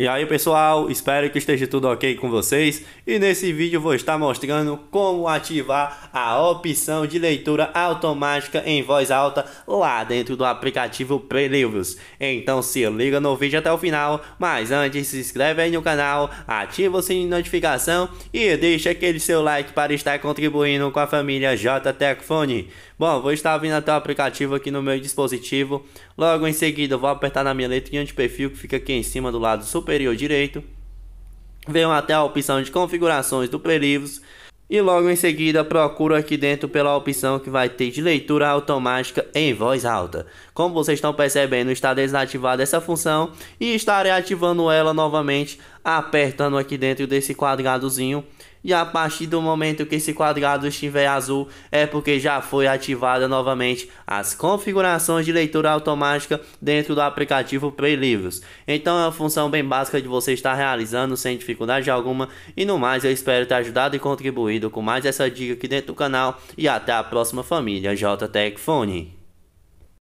E aí pessoal, espero que esteja tudo ok com vocês e nesse vídeo vou estar mostrando como ativar a opção de leitura automática em voz alta lá dentro do aplicativo Prelivros. Então se liga no vídeo até o final, mas antes se inscreve aí no canal, ativa o sininho de notificação e deixa aquele seu like para estar contribuindo com a família JTEC Bom, vou estar vindo até o aplicativo aqui no meu dispositivo, logo em seguida vou apertar na minha letrinha de perfil que fica aqui em cima do lado superior superior direito. Venho até a opção de configurações do Pelivros e logo em seguida procuro aqui dentro pela opção que vai ter de leitura automática em voz alta. Como vocês estão percebendo, está desativada essa função e estarei ativando ela novamente apertando aqui dentro desse quadradozinho. E a partir do momento que esse quadrado estiver azul, é porque já foi ativada novamente as configurações de leitura automática dentro do aplicativo Playlivros. Então é uma função bem básica de você estar realizando sem dificuldade alguma. E no mais, eu espero ter ajudado e contribuído com mais essa dica aqui dentro do canal. E até a próxima família JTech Phone.